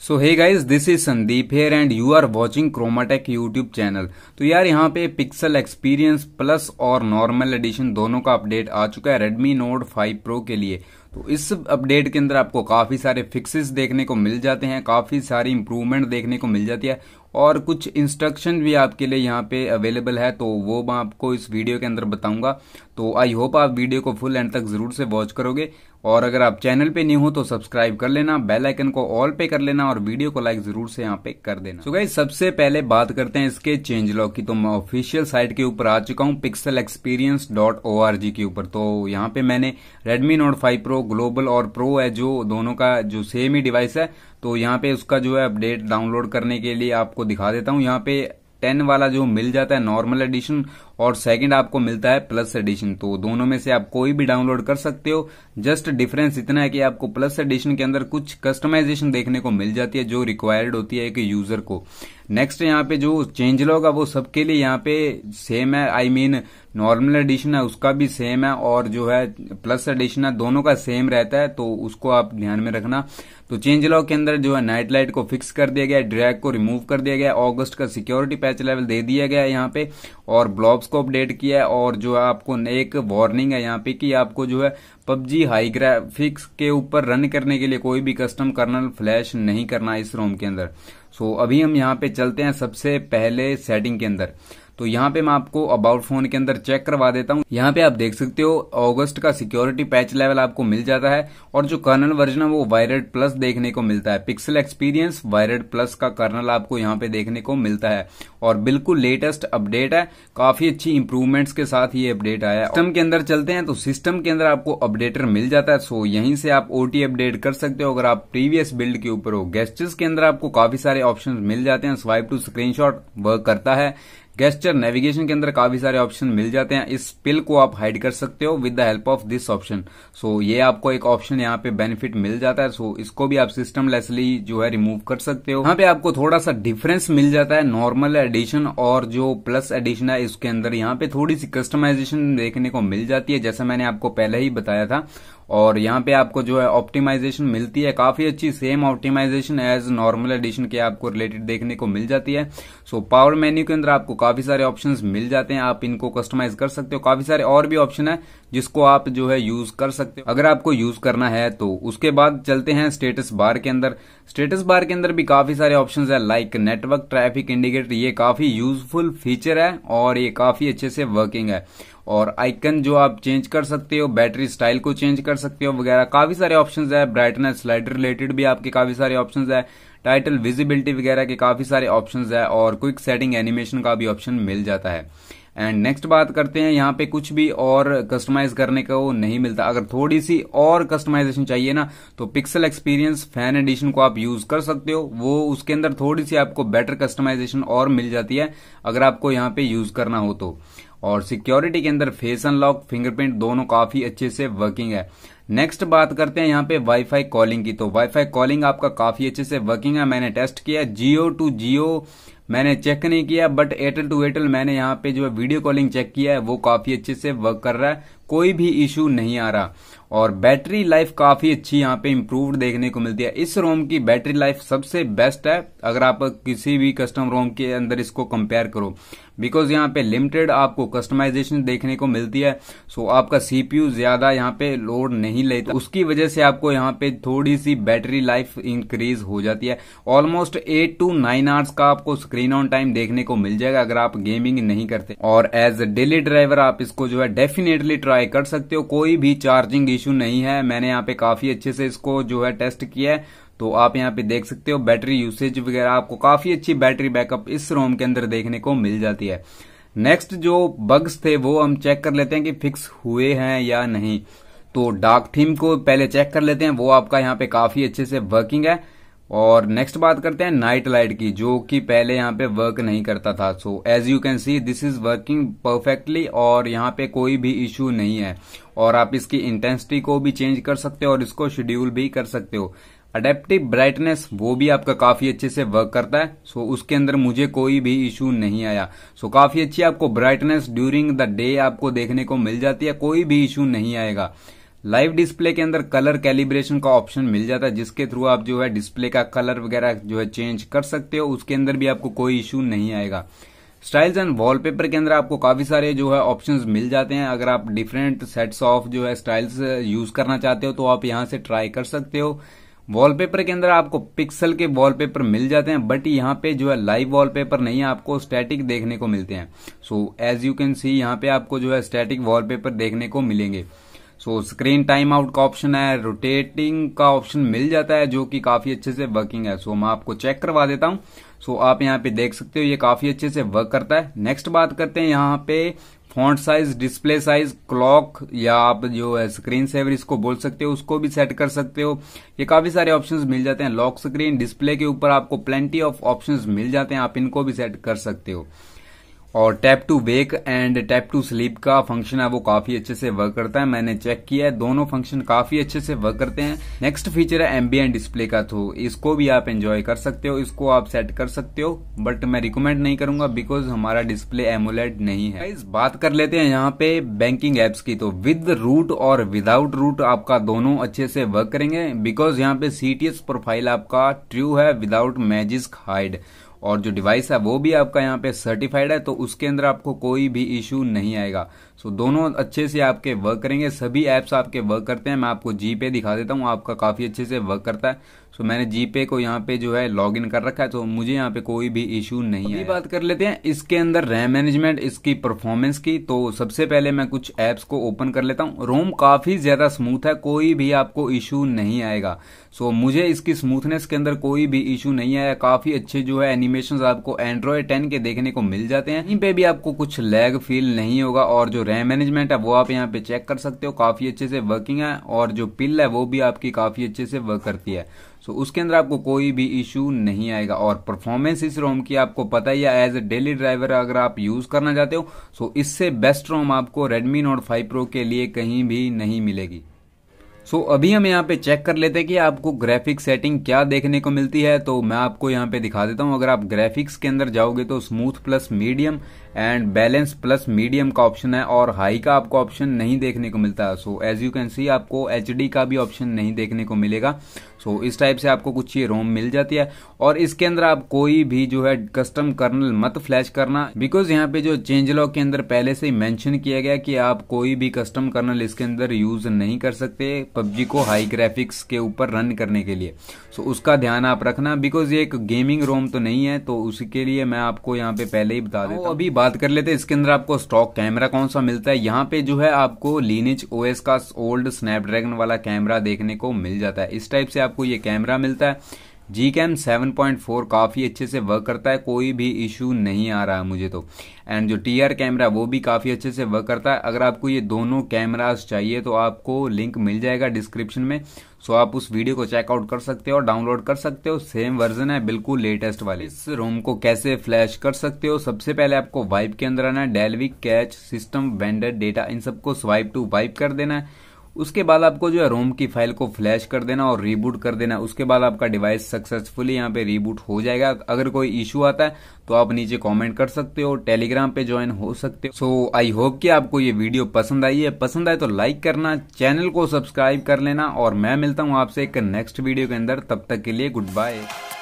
so hey guys this is Sandeep here and you are watching Chromatech YouTube channel तो यार यहाँ पे pixel experience plus और normal edition दोनों का अपडेट आ चुका है रेडमी नोट 5 प्रो के लिए तो इस अपडेट के अंदर आपको काफ़ी सारे फिक्सेस देखने को मिल जाते हैं काफ़ी सारी इंप्रूवमेंट देखने को मिल जाती है और कुछ इंस्ट्रक्शन भी आपके लिए यहाँ पे अवेलेबल है तो वो मैं आपको इस वीडियो के अंदर बताऊंगा तो आई होप आप वीडियो को फुल एंड तक ज़रूर से वॉच करोगे और अगर आप चैनल पे न्यू हो तो सब्सक्राइब कर लेना बेल आइकन को ऑल पे कर लेना और वीडियो को लाइक जरूर से यहाँ पे कर देना सो so सबसे पहले बात करते हैं इसके चेंज लॉक की तो मैं ऑफिशियल साइट के ऊपर आ चुका हूँ pixel experience dot O R G के ऊपर तो यहाँ पे मैंने Redmi Note five Pro global और प्रो है जो दोनों का जो सेम ही डिवाइस है तो यहाँ पे उसका जो है अपडेट डाउनलोड करने के लिए आपको दिखा देता हूँ यहाँ पे टेन वाला जो मिल जाता है नॉर्मल एडिशन और सेकंड आपको मिलता है प्लस एडिशन तो दोनों में से आप कोई भी डाउनलोड कर सकते हो जस्ट डिफरेंस इतना है कि आपको प्लस एडिशन के अंदर कुछ कस्टमाइजेशन देखने को मिल जाती है जो रिक्वायर्ड होती है एक यूजर को नेक्स्ट यहाँ पे जो चेंज लॉग है वो सबके लिए यहाँ पे सेम है I I mean mean, normal edition है उसका भी सेम है और जो है प्लस एडिशन है दोनों का सेम रहता है तो उसको आप ध्यान में रखना तो चेंज लॉ के अंदर जो है नाइट लाइट को फिक्स कर दिया गया ड्रैग को रिमूव कर दिया गया ऑगस्ट का सिक्योरिटी पैच लेवल दे दिया गया है यहाँ पे और ब्लॉब्स को अपडेट किया है और जो है आपको एक वार्निंग है यहाँ पे कि आपको जो है पबजी हाई ग्राफिक्स के ऊपर रन करने के लिए कोई भी कस्टम कर्नल फ्लैश नहीं करना इस रोम के अंदर सो अभी हम यहाँ पे चलते हैं सबसे पहले सेटिंग के अंदर तो यहाँ पे मैं आपको अबाउट फोन के अंदर चेक करवा देता हूँ यहाँ पे आप देख सकते हो ऑगस्ट का सिक्योरिटी पैच लेवल आपको मिल जाता है और जो कर्नल वर्जन है वो वायरेड प्लस देखने को मिलता है पिक्सल एक्सपीरियंस वायरेड प्लस का कर्नल आपको यहाँ पे देखने को मिलता है और बिल्कुल लेटेस्ट अपडेट है काफी अच्छी इंप्रूवमेंट्स के साथ ये अपडेट आया सिस्टम के अंदर चलते हैं तो सिस्टम के अंदर आपको अपडेटर मिल जाता है सो यहीं से आप ओटी अपडेट कर सकते हो अगर आप प्रीवियस बिल्ड के ऊपर हो गेस्टर्स के अंदर आपको काफी सारे ऑप्शन मिल जाते हैं स्वाइप टू स्क्रीनशॉट वर्क करता है गेस्टर नेविगेशन के अंदर काफी सारे ऑप्शन मिल जाते हैं इस पिल को आप हाइड कर सकते हो with the help of this option so ये आपको एक ऑप्शन यहाँ पे बेनिफिट मिल जाता है सो so, इसको भी आप सिस्टम लेसली जो है रिमूव कर सकते हो यहाँ पे आपको थोड़ा सा डिफरेंस मिल जाता है नॉर्मल एडिशन और जो प्लस एडिशन है इसके अंदर यहाँ पे थोड़ी सी कस्टमाइजेशन देखने को मिल जाती है जैसा मैंने आपको पहले ही बताया था और यहाँ पे आपको जो है ऑप्टिमाइजेशन मिलती है काफी अच्छी same optimization as normal edition के आपको रिलेटेड देखने को मिल जाती है सो पावर मेन्यू के अंदर आपको काफी सारे ऑप्शंस मिल जाते हैं आप इनको कस्टमाइज कर सकते हो काफी सारे और भी ऑप्शन है जिसको आप जो है यूज कर सकते हो अगर आपको यूज करना है तो उसके बाद चलते हैं स्टेटस बार के अंदर स्टेटस बार के अंदर भी काफी सारे ऑप्शन है लाइक नेटवर्क ट्रैफिक इंडिकेटर ये काफी यूजफुल फीचर है और ये काफी अच्छे से वर्किंग है और आइकन जो आप चेंज कर सकते हो बैटरी स्टाइल को चेंज कर सकते हो वगैरह काफी सारे ऑप्शन है ब्राइटनेस स्लाइडर रिलेटेड भी आपके काफी सारे ऑप्शन है टाइटल विजिबिलिटी वगैरह के काफी सारे ऑप्शंस है और क्विक सेटिंग एनिमेशन का भी ऑप्शन मिल जाता है एंड नेक्स्ट बात करते हैं यहाँ पे कुछ भी और कस्टमाइज करने का वो नहीं मिलता अगर थोड़ी सी और कस्टमाइजेशन चाहिए ना तो पिक्सल एक्सपीरियंस फैन एडिशन को आप यूज कर सकते हो वो उसके अंदर थोड़ी सी आपको बेटर कस्टमाइजेशन और मिल जाती है अगर आपको यहाँ पे यूज करना हो तो और सिक्योरिटी के अंदर फेस अनलॉक फिंगरप्रिंट दोनों काफी अच्छे से वर्किंग है नेक्स्ट बात करते हैं यहाँ पे वाईफाई कॉलिंग की तो वाईफाई कॉलिंग आपका काफी अच्छे से वर्किंग है मैंने टेस्ट किया जियो टू जियो मैंने चेक नहीं किया बट एयरटेल टू एयरटेल मैंने यहाँ पे जो है वीडियो कॉलिंग चेक किया है वो काफी अच्छे से वर्क कर रहा है कोई भी इशू नहीं आ रहा और बैटरी लाइफ काफी अच्छी यहाँ पे इम्प्रूव्ड देखने को मिलती है इस रोम की बैटरी लाइफ सबसे बेस्ट है अगर आप किसी भी कस्टम रोम के अंदर इसको कंपेयर करो बिकॉज यहाँ पे लिमिटेड आपको कस्टमाइजेशन देखने को मिलती है सो आपका सीपीयू ज्यादा यहाँ पे लोड नहीं लेता उसकी वजह से आपको यहाँ पे थोड़ी सी बैटरी लाइफ इंक्रीज हो जाती है almost eight to nine hours का आपको स्क्रीन ऑन टाइम देखने को मिल जाएगा अगर आप गेमिंग नहीं करते और एज अ डेली ड्राइवर आप इसको जो है डेफिनेटली ट्राई ट्राई कर सकते हो कोई भी चार्जिंग इशू नहीं है मैंने यहाँ पे काफी अच्छे से इसको जो है टेस्ट किया है तो आप यहाँ पे देख सकते हो बैटरी यूसेज वगैरह आपको काफी अच्छी बैटरी बैकअप इस रोम के अंदर देखने को मिल जाती है नेक्स्ट जो बग्स थे वो हम चेक कर लेते हैं कि फिक्स हुए हैं या नहीं तो डार्क थीम को पहले चेक कर लेते हैं वो आपका यहाँ पे काफी अच्छे से वर्किंग है और नेक्स्ट बात करते हैं नाइट लाइट की जो कि पहले यहाँ पे वर्क नहीं करता था so as you can see this is working perfectly और यहाँ पे कोई भी इश्यू नहीं है और आप इसकी इंटेंसिटी को भी चेंज कर सकते हो और इसको शेड्यूल भी कर सकते हो अडेप्टिव ब्राइटनेस वो भी आपका काफी अच्छे से वर्क करता है सो so, उसके अंदर मुझे कोई भी इशू नहीं आया सो so, काफी अच्छी आपको ब्राइटनेस ड्यूरिंग द डे आपको देखने को मिल जाती है कोई भी इशू नहीं आएगा लाइव डिस्प्ले के अंदर कलर कैलिब्रेशन का ऑप्शन मिल जाता है जिसके थ्रू आप जो है डिस्प्ले का कलर वगैरह जो है चेंज कर सकते हो उसके अंदर भी आपको कोई इश्यू नहीं आएगा स्टाइल्स एंड वॉलपेपर के अंदर आपको काफी सारे जो है ऑप्शंस मिल जाते हैं अगर आप डिफरेंट सेट्स ऑफ जो है स्टाइल्स यूज करना चाहते हो तो आप यहां से ट्राई कर सकते हो वॉलपेपर के अंदर आपको पिक्सल के वॉलपेपर मिल जाते हैं बट यहाँ पे जो है लाइव वॉलपेपर नहीं है आपको स्टैटिक देखने को मिलते हैं so as you can see यहाँ पे आपको जो है स्टैटिक वॉलपेपर देखने को मिलेंगे सो स्क्रीन टाइम आउट का ऑप्शन है रोटेटिंग का ऑप्शन मिल जाता है जो कि काफी अच्छे से वर्किंग है सो so, मैं आपको चेक करवा देता हूं सो so, आप यहाँ पे देख सकते हो ये काफी अच्छे से वर्क करता है नेक्स्ट बात करते हैं यहाँ पे font size display size clock या आप जो है स्क्रीन सेवर इसको बोल सकते हो उसको भी सेट कर सकते हो ये काफी सारे ऑप्शंस मिल जाते हैं लॉक स्क्रीन डिस्प्ले के ऊपर आपको प्लेंटी ऑफ ऑप्शंस मिल जाते हैं आप इनको भी सेट कर सकते हो और tap to wake and tap to sleep का फंक्शन है वो काफी अच्छे से वर्क करता है मैंने चेक किया है दोनों फंक्शन काफी अच्छे से वर्क करते हैं नेक्स्ट फीचर है एम्बियन डिस्प्ले का तो इसको भी आप एंजॉय कर सकते हो इसको आप सेट कर सकते हो बट मैं रिकमेंड नहीं करूंगा बिकॉज हमारा डिस्प्ले एमुलेट नहीं है इस बात कर लेते हैं यहाँ पे बैंकिंग एप्स की तो विद रूट और विदाउट रूट आपका दोनों अच्छे से वर्क करेंगे बिकॉज यहाँ पे सीटीएस प्रोफाइल आपका ट्रू है विदाउट मैजिस्क हाइड और जो डिवाइस है वो भी आपका यहाँ पे सर्टिफाइड है तो उसके अंदर आपको कोई भी इशू नहीं आएगा सो so, दोनों अच्छे से आपके वर्क करेंगे सभी ऐप्स आपके वर्क करते हैं मैं आपको जी पे दिखा देता हूँ आपका काफ़ी अच्छे से वर्क करता है सो so, मैंने जीपे को यहाँ पे जो है लॉग इन कर रखा है तो मुझे यहाँ पे कोई भी इशू नहीं है बात कर लेते हैं इसके अंदर रैम मैनेजमेंट इसकी परफॉर्मेंस की तो सबसे पहले मैं कुछ एप्स को ओपन कर लेता हूँ रोम काफ़ी ज़्यादा स्मूथ है कोई भी आपको इशू नहीं आएगा सो so, मुझे इसकी स्मूथनेस के अंदर कोई भी इशू नहीं आया काफ़ी अच्छे जो है एनिमेशन आपको एंड्रॉयड टेन के देखने को मिल जाते हैं इन पे भी आपको कुछ लैग फील नहीं होगा और जो रैम मैनेजमेंट है वो आप यहाँ पे चेक कर सकते हो काफ़ी अच्छे से वर्किंग है और जो पिल है वो भी आपकी काफ़ी अच्छे से वर्क करती है सो so, उसके अंदर आपको कोई भी इशू नहीं आएगा और परफॉर्मेंस इस रोम की आपको पता ही है एज ए डेली ड्राइवर अगर आप यूज करना चाहते हो सो so इससे बेस्ट रोम आपको रेडमी नोट फाइव प्रो के लिए कहीं भी नहीं मिलेगी सो so, अभी हम यहाँ पे चेक कर लेते हैं कि आपको ग्राफिक सेटिंग क्या देखने को मिलती है तो मैं आपको यहाँ पे दिखा देता हूँ अगर आप ग्राफिक्स के अंदर जाओगे तो smooth plus medium and balance plus medium का ऑप्शन है और हाई का आपको ऑप्शन नहीं देखने को मिलता है so as you can see आपको एच का भी ऑप्शन नहीं देखने को मिलेगा सो so, इस टाइप से आपको कुछ ये रोम मिल जाती है और इसके अंदर आप कोई भी जो है कस्टम कर्नल मत फ्लैश करना बिकॉज यहाँ पे जो चेंज लॉक के अंदर पहले से ही मैंशन किया गया कि आप कोई भी कस्टम कर्नल इसके अंदर यूज नहीं कर सकते पबजी को हाई ग्राफिक्स के ऊपर रन करने के लिए सो so, उसका ध्यान आप रखना बिकॉज ये एक गेमिंग रोम तो नहीं है तो उसके लिए मैं आपको यहाँ पे पहले ही बता देता हूँ अभी बात कर लेते हैं इसके अंदर आपको स्टॉक कैमरा कौन सा मिलता है यहाँ पे जो है आपको लीनिच ओएस का ओल्ड स्नैपड्रैगन वाला कैमरा देखने को मिल जाता है इस टाइप से आपको ये कैमरा मिलता है G cam seven point four काफ़ी अच्छे से वर्क करता है कोई भी इशू नहीं आ रहा है मुझे तो एंड जो टी आर कैमरा वो भी काफ़ी अच्छे से वर्क करता है अगर आपको ये दोनों कैमराज चाहिए तो आपको लिंक मिल जाएगा डिस्क्रिप्शन में सो आप उस वीडियो को चेकआउट कर सकते हो डाउनलोड कर सकते हो सेम वर्जन है बिल्कुल लेटेस्ट वाले इस रोम को कैसे फ्लैश कर सकते हो सबसे पहले आपको वाइप के अंदर आना है Dalvik cache system vendor data इन सबको स्वाइप टू वाइप कर देना है उसके बाद आपको जो है रोम की फाइल को फ्लैश कर देना और रीबूट कर देना उसके बाद आपका डिवाइस सक्सेसफुली यहाँ पे रीबूट हो जाएगा अगर कोई इशू आता है तो आप नीचे कमेंट कर सकते हो टेलीग्राम पे ज्वाइन हो सकते हो सो आई होप कि आपको ये वीडियो पसंद आई है पसंद आए तो लाइक करना चैनल को सब्सक्राइब कर लेना और मैं मिलता हूँ आपसे एक नेक्स्ट वीडियो के अंदर तब तक के लिए गुड बाय